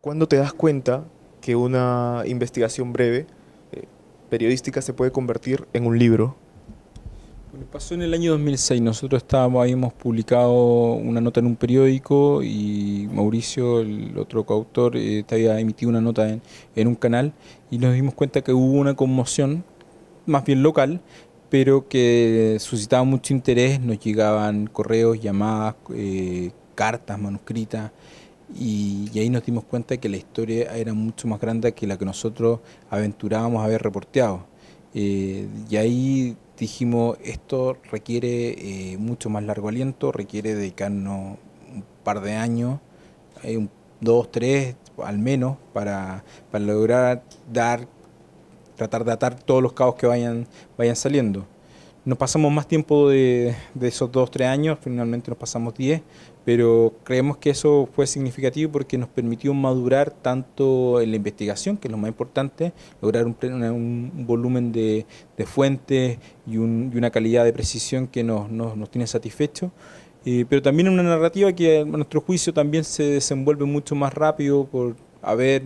¿Cuándo te das cuenta que una investigación breve eh, periodística se puede convertir en un libro? Bueno, pasó en el año 2006. Nosotros estábamos, habíamos publicado una nota en un periódico y Mauricio, el otro coautor, eh, había emitido una nota en, un canal y nos dimos cuenta que hubo una conmoción, más bien local, pero que suscitaba mucho interés. Nos llegaban correos, llamadas, eh, cartas manuscritas y, ahí nos dimos cuenta que la historia era mucho más grande que la que nosotros aventurábamos a haber reporteado. Eh, y ahí dijimos, esto requiere eh, mucho más largo aliento, requiere dedicarnos un par de años, eh, un, dos, tres al menos, para, lograr dar, tratar de atar todos los cabos que vayan, vayan saliendo. Nos pasamos más tiempo de, de esos dos, tres años, finalmente nos pasamos diez, pero creemos que eso fue significativo porque nos permitió madurar tanto en la investigación, que es lo más importante, lograr un, un volumen de, fuentes y, una calidad de precisión que nos, tiene satisfechos, eh, pero también una narrativa que a nuestro juicio también se desenvuelve mucho más rápido por haber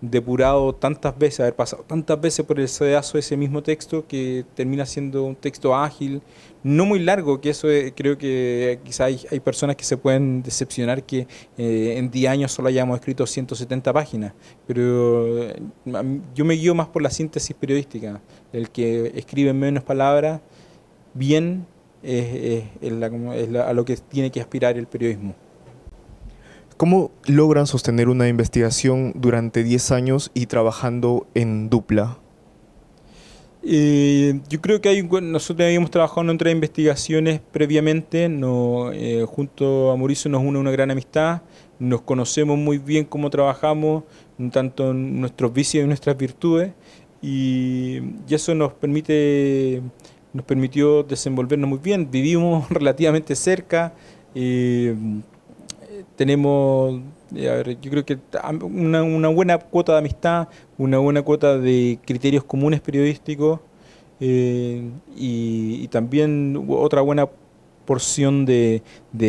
depurado tantas veces, haber pasado tantas veces por el sedazo ese mismo texto que termina siendo un texto ágil, no muy largo, que eso eh, creo que quizá hay, personas que se pueden decepcionar que eh, en 10 años solo hayamos escrito 170 páginas, pero eh, yo me guío más por la síntesis periodística, el que escribe menos palabras, bien, es, es la, a lo que tiene que aspirar el periodismo. ¿Cómo logran sostener una investigación durante 10 años y trabajando en dupla? Eh, yo creo que hay, nosotros habíamos trabajado en otras investigaciones previamente, no, eh, junto a Mauricio nos une una gran amistad, nos conocemos muy bien cómo trabajamos, tanto en nuestros vicios y nuestras virtudes, y, eso nos permite nos permitió desenvolvernos muy bien, vivimos relativamente cerca. Eh, tenemos, eh, yo creo que una, buena cuota de amistad, una buena cuota de criterios comunes periodísticos eh, y, también otra buena porción de,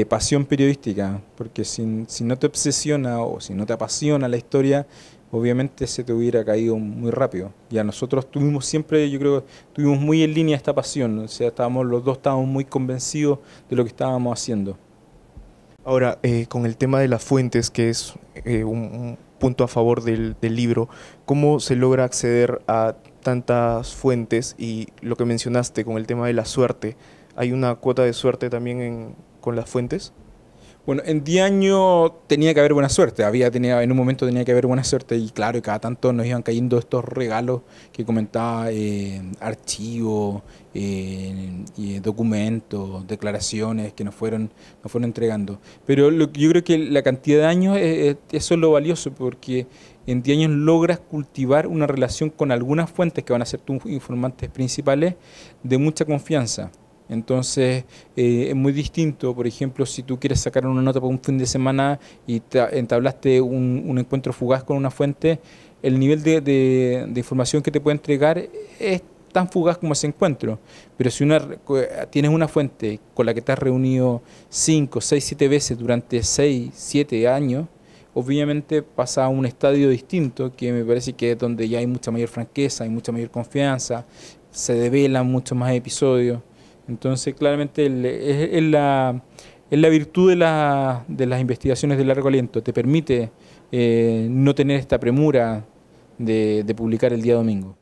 pasión periodística, porque si, si, no te obsesiona o si no te apasiona la historia, obviamente se te hubiera caído muy rápido. Y a nosotros tuvimos siempre, yo creo, tuvimos muy en línea esta pasión, o sea, estábamos, los dos estábamos muy convencidos de lo que estábamos haciendo. Ahora, eh, con el tema de las fuentes, que es eh, un, punto a favor del, libro, ¿cómo se logra acceder a tantas fuentes? Y lo que mencionaste con el tema de la suerte, ¿hay una cuota de suerte también con las fuentes? Bueno, en 10 años tenía que haber buena suerte, había tenía, en un momento tenía que haber buena suerte y claro, cada tanto nos iban cayendo estos regalos que comentaba, eh, archivos, eh, documentos, declaraciones que nos fueron, nos fueron entregando. Pero lo, yo creo que la cantidad de años, eso es lo valioso, porque en 10 años logras cultivar una relación con algunas fuentes que van a ser tus informantes principales de mucha confianza. Entonces, eh, es muy distinto, por ejemplo, si tú quieres sacar una nota para un fin de semana y entablaste un, encuentro fugaz con una fuente, el nivel de, información que te puede entregar es tan fugaz como ese encuentro. Pero si una, tienes una fuente con la que te has reunido 5, 6, 7 veces durante 6, 7 años, obviamente pasa a un estadio distinto, que me parece que es donde ya hay mucha mayor franqueza, hay mucha mayor confianza, se develan muchos más episodios. Entonces, claramente es, la, es, la, virtud de, las investigaciones de largo aliento, te permite eh, no tener esta premura de publicar el día domingo.